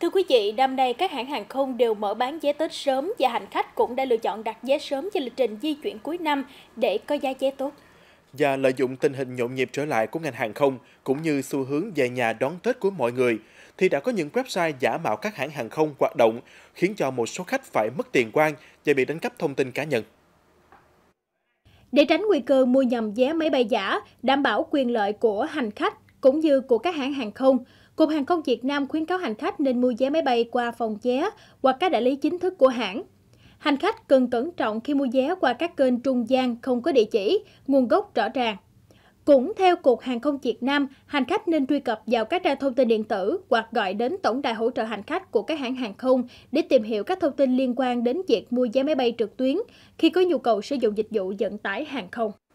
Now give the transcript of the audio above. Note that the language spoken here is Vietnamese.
Thưa quý vị, năm nay các hãng hàng không đều mở bán vé Tết sớm và hành khách cũng đã lựa chọn đặt vé sớm cho lịch trình di chuyển cuối năm để có giá vé tốt. Và lợi dụng tình hình nhộn nhịp trở lại của ngành hàng không cũng như xu hướng về nhà đón Tết của mọi người thì đã có những website giả mạo các hãng hàng không hoạt động khiến cho một số khách phải mất tiền quan và bị đánh cắp thông tin cá nhân. Để tránh nguy cơ mua nhầm vé máy bay giả, đảm bảo quyền lợi của hành khách cũng như của các hãng hàng không, Cục Hàng không Việt Nam khuyến cáo hành khách nên mua vé máy bay qua phòng vé hoặc các đại lý chính thức của hãng. Hành khách cần cẩn trọng khi mua vé qua các kênh trung gian không có địa chỉ, nguồn gốc rõ ràng. Cũng theo Cục Hàng không Việt Nam, hành khách nên truy cập vào các trang thông tin điện tử hoặc gọi đến tổng đài hỗ trợ hành khách của các hãng hàng không để tìm hiểu các thông tin liên quan đến việc mua vé máy bay trực tuyến khi có nhu cầu sử dụng dịch vụ vận tải hàng không.